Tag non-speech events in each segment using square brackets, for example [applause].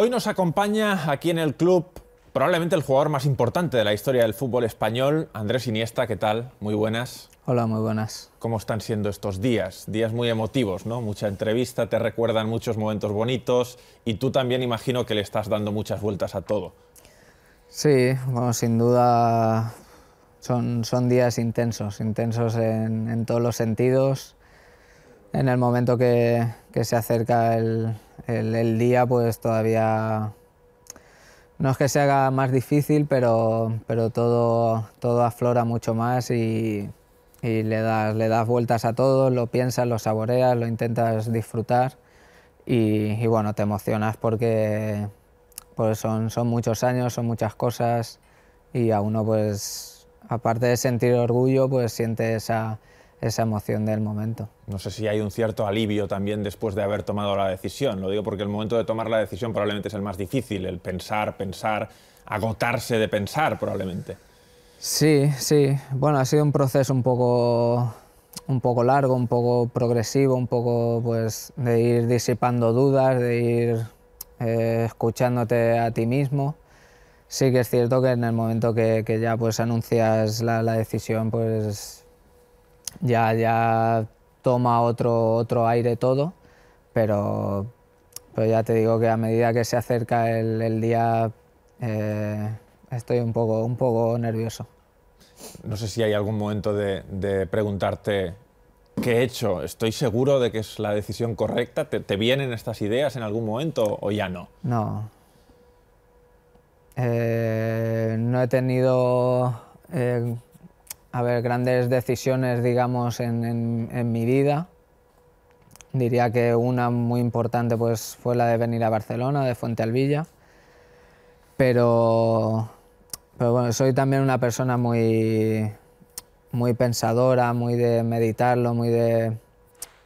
Hoy nos acompaña aquí en el club probablemente el jugador más importante de la historia del fútbol español, Andrés Iniesta. ¿Qué tal? Muy buenas. Hola, muy buenas. ¿Cómo están siendo estos días? Días muy emotivos, ¿no? Mucha entrevista, te recuerdan muchos momentos bonitos y tú también imagino que le estás dando muchas vueltas a todo. Sí, bueno, sin duda son, son días intensos, intensos en, todos los sentidos. En el momento que se acerca el, el, día pues todavía no es que se haga más difícil, pero, todo, aflora mucho más y, le, das, vueltas a todo, lo piensas, lo saboreas, lo intentas disfrutar y, bueno, te emocionas porque pues son, son muchos años, son muchas cosas y a uno pues aparte de sentir orgullo pues siente esa esa emoción del momento. No sé si hay un cierto alivio también después de haber tomado la decisión. Lo digo porque el momento de tomar la decisión probablemente es el más difícil, el pensar, pensar, agotarse de pensar probablemente. Sí, sí. Bueno, ha sido un proceso un poco, un poco largo, un poco progresivo, un poco pues, de ir disipando dudas, de ir eh, escuchándote a ti mismo. Sí que es cierto que en el momento que, que ya pues, anuncias la, la decisión, pues ya, ya toma otro, otro aire todo, pero, ya te digo que a medida que se acerca el, día eh, estoy un poco, un poco nervioso. No sé si hay algún momento de, preguntarte qué he hecho. ¿Estoy seguro de que es la decisión correcta? ¿Te, ¿Te, vienen estas ideas en algún momento o ya no? No. Eh, no he tenido eh, a ver, grandes decisiones, digamos, en, mi vida. Diría que una muy importante pues, fue la de venir a Barcelona, de Fuente Alvilla. Pero, pero bueno, soy también una persona muy, muy pensadora, muy de meditarlo, muy de,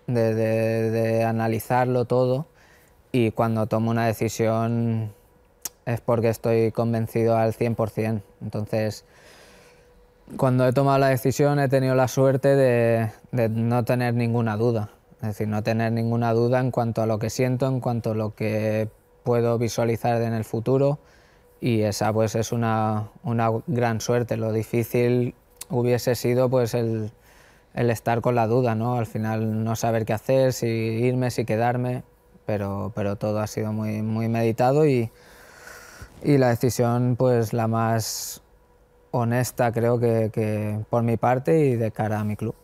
de, de, de analizarlo todo. Y cuando tomo una decisión es porque estoy convencido al 100%. Entonces, cuando he tomado la decisión he tenido la suerte de, no tener ninguna duda, es decir, no tener ninguna duda en cuanto a lo que siento, en cuanto a lo que puedo visualizar en el futuro y esa pues es una, una gran suerte. Lo difícil hubiese sido pues el, estar con la duda, ¿no? al final no saber qué hacer, si irme, si quedarme, pero, pero todo ha sido muy, muy meditado y, y la decisión pues la más honesta, creo que, por mi parte y de cara a mi club.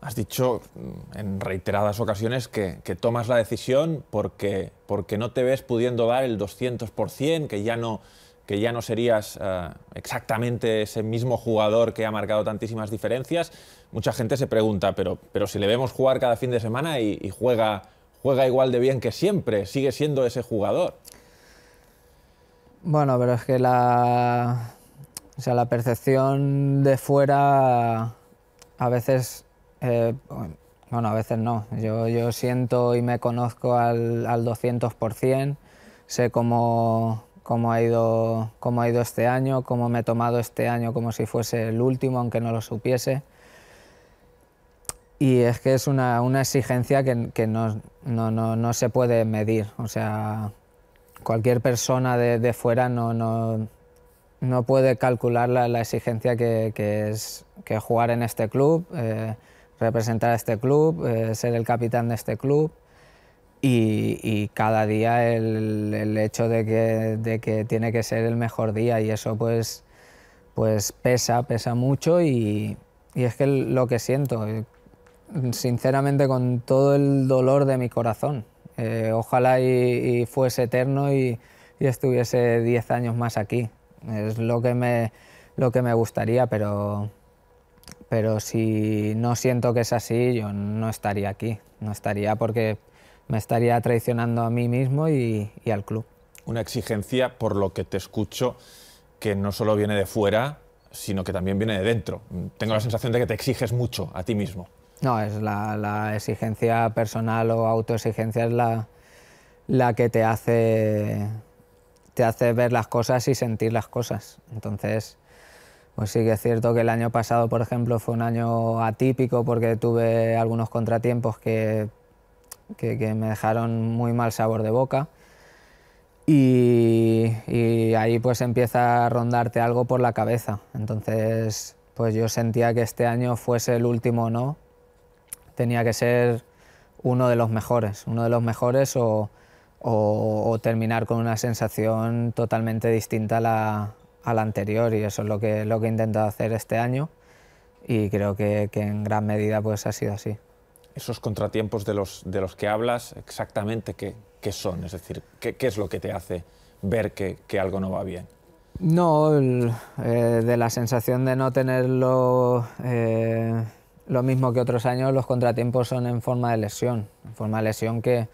Has dicho mm, en reiteradas ocasiones que, tomas la decisión porque, porque no te ves pudiendo dar el 200%, que ya no, que ya no serías eh, exactamente ese mismo jugador que ha marcado tantísimas diferencias. Mucha gente se pregunta, pero, pero si le vemos jugar cada fin de semana y, y juega, juega igual de bien que siempre, sigue siendo ese jugador. Bueno, pero es que la, o sea, la percepción de fuera a veces, eh, bueno, a veces no. Yo, siento y me conozco al, al 200%, sé cómo, cómo, ha ido, ha ido este año, cómo me he tomado este año como si fuese el último, aunque no lo supiese. Y es que es una, exigencia que, no, se puede medir. O sea, cualquier persona de, de fuera no no puede calcular la, exigencia que, es que jugar en este club, eh, representar a este club, eh, ser el capitán de este club. Y, cada día el, hecho de que, tiene que ser el mejor día y eso pues, pues pesa, pesa mucho y, es que lo que siento, eh, sinceramente con todo el dolor de mi corazón, ojalá y, fuese eterno y, y estuviese 10 años más aquí. Es lo que me, lo que me gustaría, pero, pero si no siento que es así, yo no estaría aquí. No estaría porque me estaría traicionando a mí mismo y, al club. Una exigencia, por lo que te escucho, que no solo viene de fuera, sino que también viene de dentro. Tengo la sensación de que te exiges mucho a ti mismo. No, es la, exigencia personal o autoexigencia es la, la que te hace te hace ver las cosas y sentir las cosas. Entonces, pues sí que es cierto que el año pasado, por ejemplo, fue un año atípico porque tuve algunos contratiempos que, que, me dejaron muy mal sabor de boca. Y, y, ahí pues empieza a rondarte algo por la cabeza. Entonces, pues yo sentía que este año fuese el último no, tenía que ser uno de los mejores, uno de los mejores o, o, terminar con una sensación totalmente distinta a la, anterior y eso es lo que, lo que he intentado hacer este año y creo que, en gran medida pues ha sido así. Esos contratiempos de los, que hablas, exactamente qué, son, es decir, qué, es lo que te hace ver que, algo no va bien. No, eh, de la sensación de no tenerlo eh, lo mismo que otros años, los contratiempos son en forma de lesión, en forma de lesión que,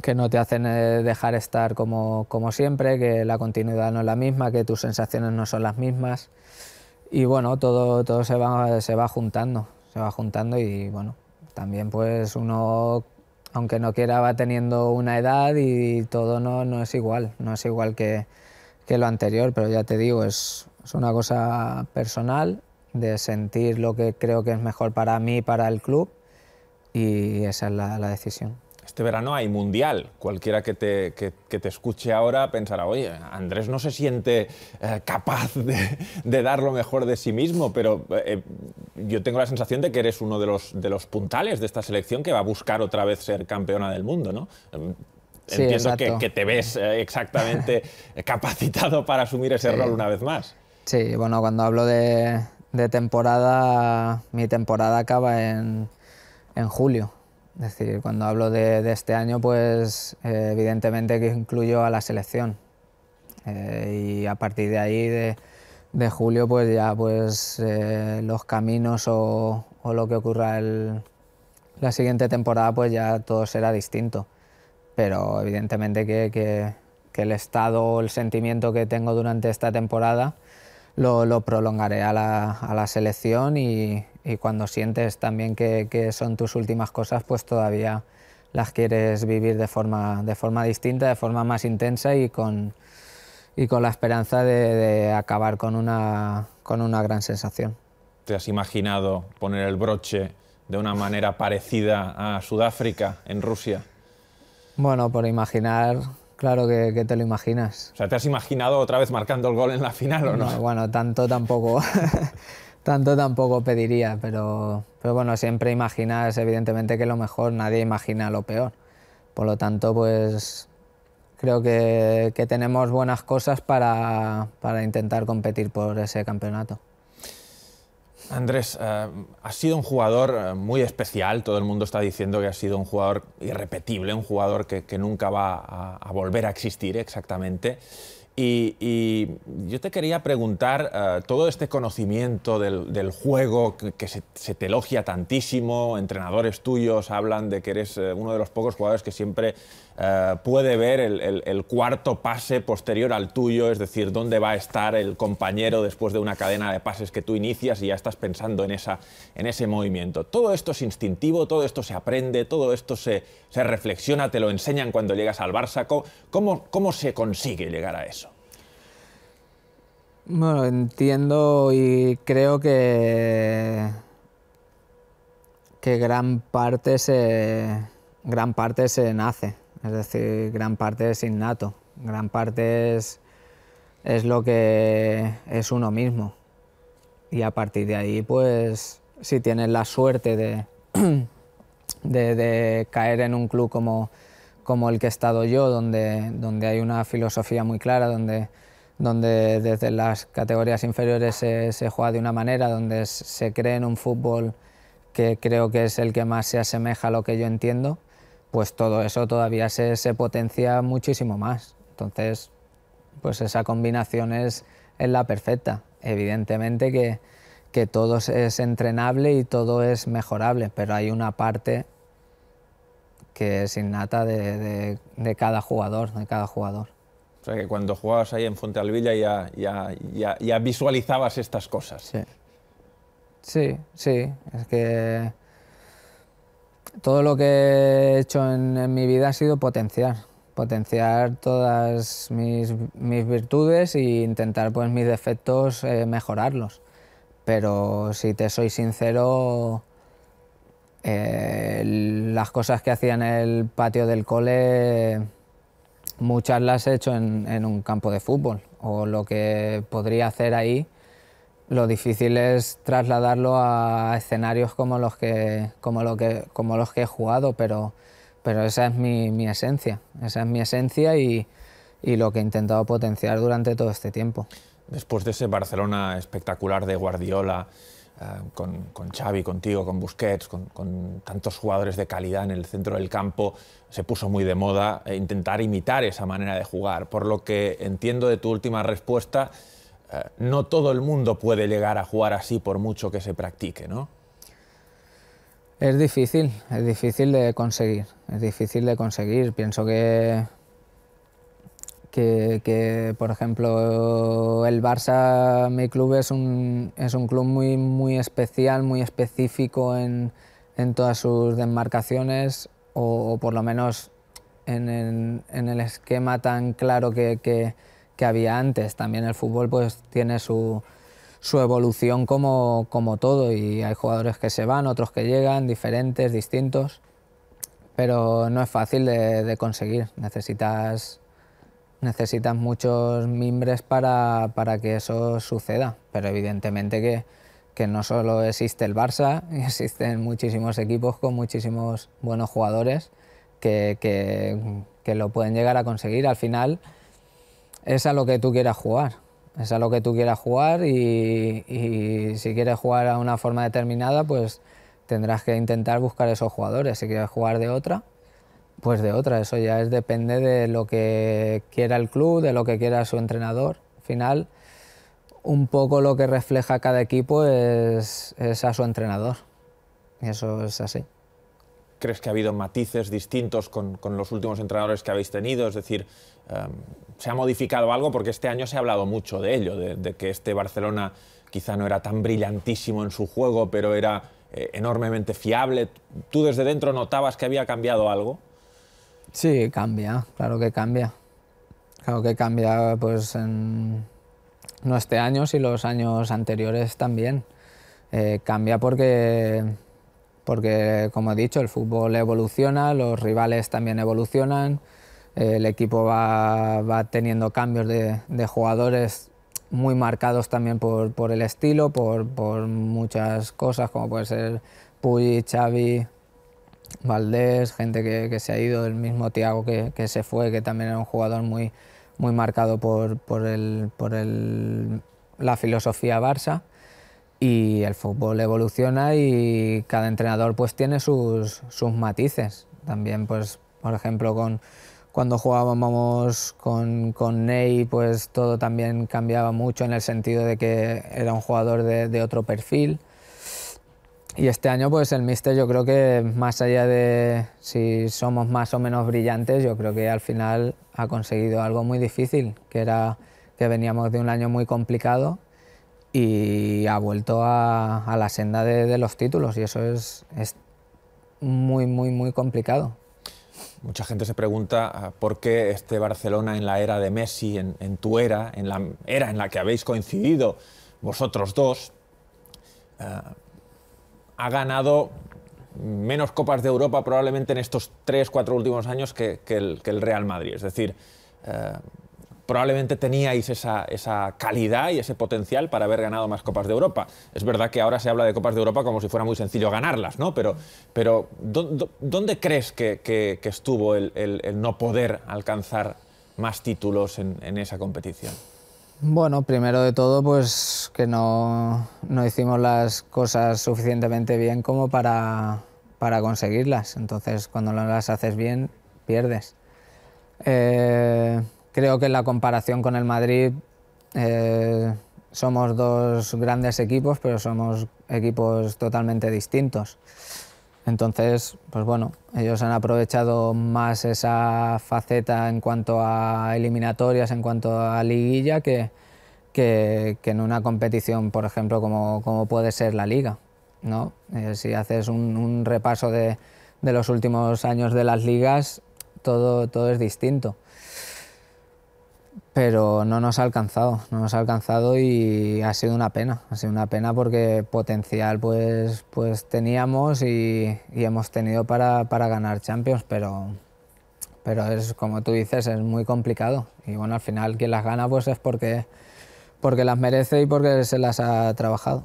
que no te hacen eh, dejar estar como, siempre, que la continuidad no es la misma, que tus sensaciones no son las mismas. Y bueno, todo, todo se, va, se va juntando, se va juntando y bueno, también pues uno, aunque no quiera, va teniendo una edad y todo no, es igual, no es igual que, lo anterior, pero ya te digo, es, una cosa personal de sentir lo que creo que es mejor para mí, para el club, y esa es la decisión este verano hay mundial. Cualquiera que te, que, te escuche ahora pensará, oye, Andrés no se siente eh, capaz de, dar lo mejor de sí mismo, pero eh, yo tengo la sensación de que eres uno de los, de los puntales de esta selección que va a buscar otra vez ser campeona del mundo, ¿no? Em, que, te ves eh, exactamente [laughs] capacitado para asumir ese rol una vez más. Sí, bueno, cuando hablo de, de temporada, mi temporada acaba en, en julio decir, cuando hablo de, este año, pues eh, evidentemente que incluyo a la selección. Eh, y a partir de ahí, de, julio, pues ya pues eh, los caminos o, lo que ocurra la siguiente temporada, pues ya todo será distinto. Pero evidentemente que, que el estado o el sentimiento que tengo durante esta temporada lo, prolongaré a la, selección y, cuando sientes también que, son tus últimas cosas, pues todavía las quieres vivir de forma, de forma distinta, de forma más intensa y con, y con la esperanza de, acabar con una, con una gran sensación. ¿Te has imaginado poner el broche de una manera parecida a Sudáfrica en Rusia? Bueno, por imaginar Claro que, te lo imaginas. O sea, ¿te has imaginado otra vez marcando el gol en la final o no? bueno, tanto tampoco, [laughs] tanto tampoco pediría, pero, pero bueno, siempre imaginas evidentemente que lo mejor, nadie imagina lo peor. Por lo tanto, pues creo que, tenemos buenas cosas para intentar competir por ese campeonato. Andrés, eh, ha sido un jugador eh, muy especial, todo el mundo está diciendo que ha sido un jugador irrepetible, un jugador que, nunca va a volver a existir exactamente. Y, yo te quería preguntar, eh, todo este conocimiento del, juego que, se, te elogia tantísimo, entrenadores tuyos hablan de que eres eh, uno de los pocos jugadores que siempre eh, puede ver el, cuarto pase posterior al tuyo, es decir, dónde va a estar el compañero después de una cadena de pases que tú inicias y ya estás pensando en, esa, en ese movimiento. Todo esto es instintivo, todo esto se aprende, todo esto se, reflexiona, te lo enseñan cuando llegas al Barça. cómo se consigue llegar a eso? Bueno, entiendo y creo que, que gran parte se gran parte se nace, es decir, gran parte es innato, gran parte es, lo que es uno mismo. Y a partir de ahí, pues, si tienes la suerte [clears throat] de, de, caer en un club como, como el que he estado yo, donde, donde hay una filosofía muy clara, donde donde desde las categorías inferiores se, juega de una manera, donde se cree en un fútbol que creo que es el que más se asemeja a lo que yo entiendo, pues todo eso todavía se, potencia muchísimo más. Entonces, pues esa combinación es, la perfecta. Evidentemente que, todo es entrenable y todo es mejorable, pero hay una parte que es innata de cada jugador, de cada jugador. O sea, que cuando jugabas ahí en Fuentealbilla ya, ya, ya, visualizabas estas cosas. Sí. sí, sí, es que todo lo que he hecho en, mi vida ha sido potenciar, potenciar todas mis, virtudes e intentar pues, mis defectos eh, mejorarlos. Pero si te soy sincero, eh, las cosas que hacía en el patio del cole muchas las he hecho en, un campo de fútbol o lo que podría hacer ahí. Lo difícil es trasladarlo a escenarios como los que, como lo que, como los que he jugado, pero, pero esa es mi, esencia, esa es mi esencia y, y lo que he intentado potenciar durante todo este tiempo. Después de ese Barcelona espectacular de Guardiola, Ah, con, Xavi, contigo, con Busquets, con, tantos jugadores de calidad en el centro del campo, se puso muy de moda eh, intentar imitar esa manera de jugar. Por lo que entiendo de tu última respuesta, eh, no todo el mundo puede llegar a jugar así por mucho que se practique, ¿no? Es difícil, es difícil de conseguir, es difícil de conseguir. Pienso que que, por ejemplo, el Barça, mi club, es un, es un club muy, muy especial, muy específico en, todas sus demarcaciones, o, por lo menos en el, esquema tan claro que, que, había antes. También el fútbol pues, tiene su, evolución como, todo, y hay jugadores que se van, otros que llegan, diferentes, distintos. Pero no es fácil de, de conseguir. Necesitas necesitas muchos mimbres para, que eso suceda, pero evidentemente que, que no solo existe el Barça, [laughs] existen muchísimos equipos con muchísimos buenos jugadores que, que, lo pueden llegar a conseguir. Al final es a lo que tú quieras jugar, es a lo que tú quieras jugar y, y si quieres jugar a una forma determinada, pues tendrás que intentar buscar esos jugadores. Si quieres jugar de otra, pues de otra, eso ya es depende de lo que quiera el club, de lo que quiera su entrenador. Al final, un poco lo que refleja cada equipo es, a su entrenador. y Eso es así. ¿Crees que ha habido matices distintos con, los últimos entrenadores que habéis tenido? Es decir, em, ¿se ha modificado algo? Porque este año se ha hablado mucho de ello, de, que este Barcelona quizá no era tan brillantísimo en su juego, pero era eh, enormemente fiable. ¿Tú desde dentro notabas que había cambiado algo? Sí, cambia, claro que cambia. Claro que cambia, pues, en, no este año, sino los años anteriores también. Eh, cambia porque, porque, como he dicho, el fútbol evoluciona, los rivales también evolucionan, el equipo va, va teniendo cambios de, de, jugadores muy marcados también por, por el estilo, por, por, muchas cosas, como puede ser Puy, Xavi, Valdés, gente que, que, se ha ido, el mismo Tiago que, que, se fue, que también era un jugador muy, muy marcado por, por, el, por el, la filosofía Barça. Y el fútbol evoluciona y cada entrenador pues tiene sus, sus matices. También, pues, por ejemplo, con, cuando jugábamos con, con, Ney, pues todo también cambiaba mucho en el sentido de que era un jugador de, de otro perfil y este año, pues el mister, yo creo que más allá de si somos más o menos brillantes, yo creo que al final ha conseguido algo muy difícil, que era que veníamos de un año muy complicado y ha vuelto a, la senda de, los títulos y eso es, muy, muy, muy complicado. Mucha gente se pregunta ah, por qué este Barcelona en la era de Messi, en, tu era, en la era en la que habéis coincidido vosotros dos, ah, ha ganado menos copas de Europa probablemente en estos tres, cuatro últimos años que, el, Real Madrid. Es decir, eh, probablemente teníais esa, calidad y ese potencial para haber ganado más copas de Europa. Es verdad que ahora se habla de copas de Europa como si fuera muy sencillo ganarlas, ¿no? Pero, dónde crees que, estuvo el, no poder alcanzar más títulos en esa competición? Bueno, primero de todo, pues que no, hicimos las cosas suficientemente bien como para, conseguirlas. Entonces, cuando no las haces bien, pierdes. Eh, creo que en la comparación con el Madrid eh, somos dos grandes equipos, pero somos equipos totalmente distintos. Entonces, pues bueno, ellos han aprovechado más esa faceta en cuanto a eliminatorias, en cuanto a liguilla, que, en una competición, por ejemplo, como, puede ser la liga. ¿no? Eh, si haces un, un repaso de, de, los últimos años de las ligas, todo, todo es distinto pero no nos ha alcanzado, no nos ha alcanzado y ha sido una pena, ha sido una pena porque potencial pues, pues teníamos y, hemos tenido para, ganar Champions, pero, pero es como tú dices, es muy complicado y bueno, al final quien las gana pues es porque, porque las merece y porque se las ha trabajado.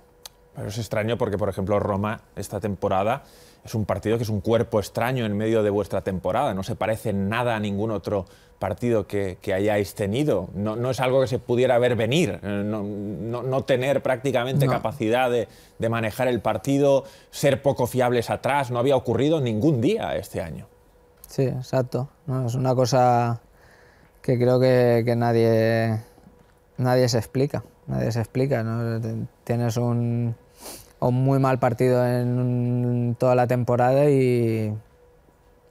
Pero es extraño porque, por ejemplo, Roma esta temporada es un partido que es un cuerpo extraño en medio de vuestra temporada. No se parece nada a ningún otro partido que, hayáis tenido. No, es algo que se pudiera ver venir. Eh, no, tener prácticamente capacidad de, manejar el partido, ser poco fiables atrás. No había ocurrido ningún día este año. Sí, exacto. es una cosa que creo que, que nadie, nadie se explica. Nadie se explica. Tienes un con muy mal partido en toda la temporada y,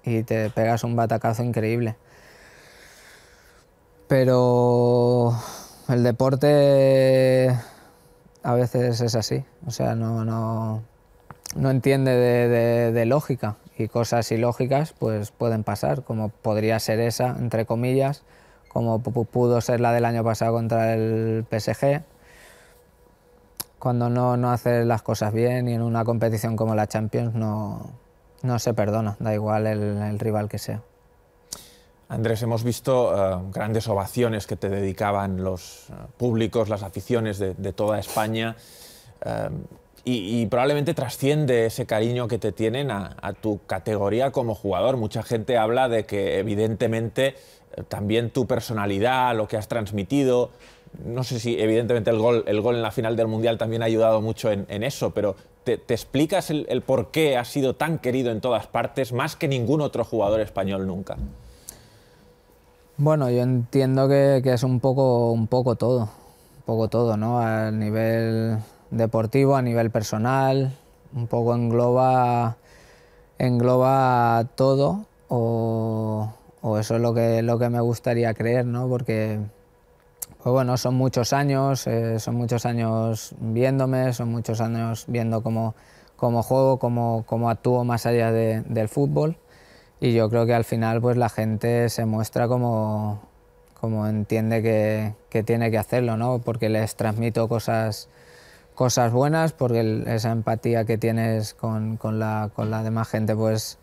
te pegas un batacazo increíble. Pero el deporte a veces es así, o sea, no, entiende de, lógica y cosas ilógicas pues pueden pasar, como podría ser esa, entre comillas, como pudo ser la del año pasado contra el PSG, cuando no, no haces las cosas bien y en una competición como la Champions no, no se perdona, da igual el, rival que sea. Andrés, hemos visto eh, grandes ovaciones que te dedicaban los eh, públicos, las aficiones de, toda España. Eh, y, probablemente trasciende ese cariño que te tienen a, a, tu categoría como jugador. Mucha gente habla de que evidentemente también tu personalidad, lo que has transmitido, no sé si evidentemente el gol, el gol en la final del Mundial también ha ayudado mucho en, eso, pero ¿te, explicas el, por qué ha sido tan querido en todas partes, más que ningún otro jugador español nunca? Bueno, yo entiendo que, es un poco, un poco todo, un poco todo, ¿no? A nivel deportivo, a nivel personal, un poco engloba, engloba todo, o, eso es lo que, lo que me gustaría creer, ¿no? Porque pues son muchos años, eh, son muchos años viéndome, son muchos años viendo cómo, juego, cómo, actúo más allá del fútbol. Y yo creo que al final pues la gente se muestra como, entiende que, tiene que hacerlo, ¿no? Porque les transmito cosas, cosas buenas, porque esa empatía que tienes con, la, demás gente pues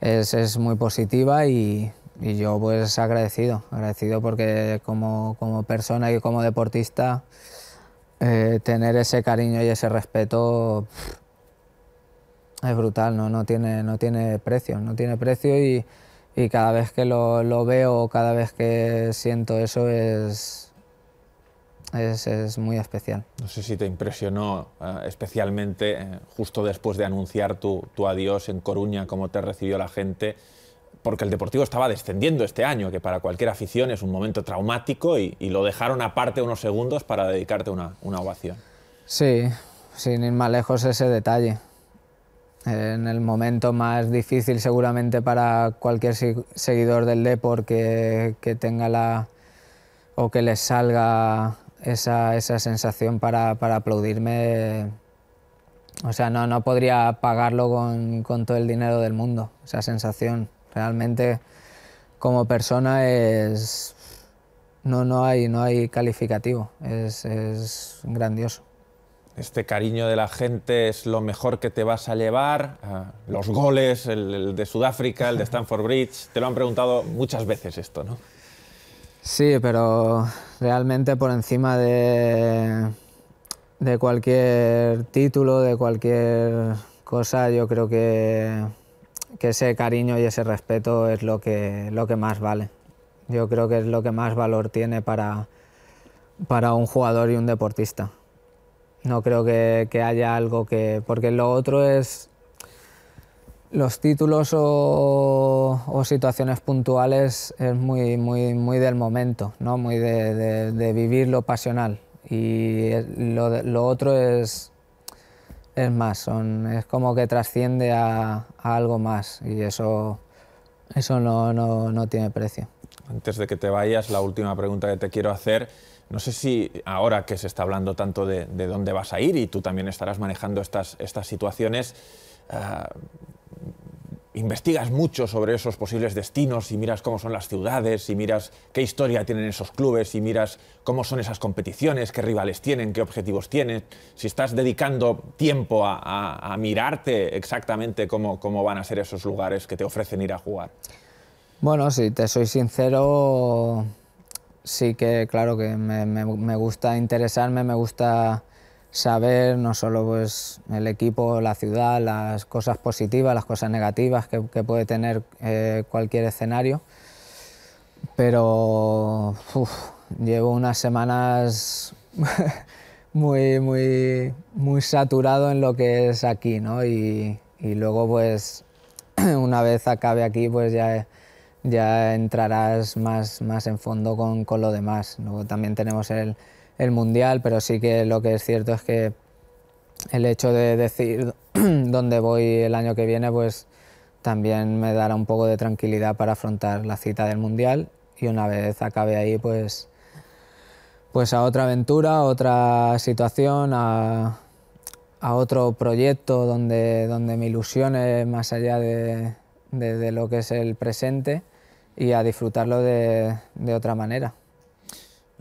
es, es muy positiva y, y yo pues agradecido, agradecido porque como, como persona y como deportista, eh, tener ese cariño y ese respeto es brutal, ¿no? No, tiene, no tiene precio, no tiene precio y, y cada vez que lo, lo veo, cada vez que siento eso es, es, es, muy especial. No sé si te impresionó eh, especialmente eh, justo después de anunciar tu, tu adiós en Coruña, cómo te recibió la gente porque el Deportivo estaba descendiendo este año, que para cualquier afición es un momento traumático y, lo dejaron aparte unos segundos para dedicarte una, una ovación. Sí, sin ir más lejos ese detalle. En el momento más difícil seguramente para cualquier seguidor del Depor que, tenga la... o que les salga esa, esa sensación para, para, aplaudirme. O sea, no, no podría pagarlo con, con todo el dinero del mundo, esa sensación. Realmente como persona es... No, no, hay, no hay calificativo, es, grandioso este cariño de la gente es lo mejor que te vas a llevar. Ah, los goles, el, de Sudáfrica, el de Stanford Bridge, te lo han preguntado muchas veces esto, ¿no? Sí, pero realmente por encima de, de cualquier título, de cualquier cosa, yo creo que que ese cariño y ese respeto es lo que, lo que más vale. Yo creo que es lo que más valor tiene para, para un jugador y un deportista. No creo que, que haya algo que... Porque lo otro es los títulos o, situaciones puntuales es muy, muy, muy del momento, ¿no? muy de, vivir lo pasional. Y lo, lo, otro es es más, es como que trasciende a, algo más y eso, eso no, tiene precio. Antes de que te vayas, la última pregunta que te quiero hacer. No sé si ahora que se está hablando tanto de, dónde vas a ir y tú también estarás manejando estas, estas situaciones, ah, investigas mucho sobre esos posibles destinos y miras cómo son las ciudades y miras qué historia tienen esos clubes y miras cómo son esas competiciones, qué rivales tienen, qué objetivos tienen, si estás dedicando tiempo a, mirarte exactamente cómo, van a ser esos lugares que te ofrecen ir a jugar. Bueno, si te soy sincero, sí que claro que me gusta interesarme, me gusta saber no solo pues, el equipo, la ciudad, las cosas positivas, las cosas negativas que, puede tener eh, cualquier escenario, pero llevo unas semanas [laughs] muy, muy, muy saturado en lo que es aquí, ¿no? Y, y luego pues [clears throat] una vez acabe aquí pues ya, ya entrarás más, más en fondo con, con lo demás. Luego también tenemos el el mundial, pero sí que lo que es cierto es que el hecho de decir [clears throat] dónde voy el año que viene, pues también me dará un poco de tranquilidad para afrontar la cita del mundial y una vez acabe ahí, pues, pues a otra aventura, a otra situación, a, otro proyecto donde, donde me ilusione más allá de, de, de, lo que es el presente y a disfrutarlo de, de otra manera.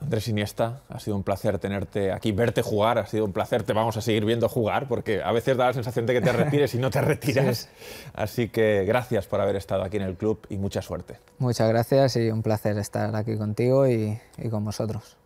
Andrés Iniesta, ha sido un placer tenerte aquí, verte jugar, ha sido un placer, te vamos a seguir viendo jugar, porque a veces da la sensación de que te retires y no te [laughs] retiras. Así que gracias por haber estado aquí en el club y mucha suerte. Muchas gracias y un placer estar aquí contigo y con vosotros.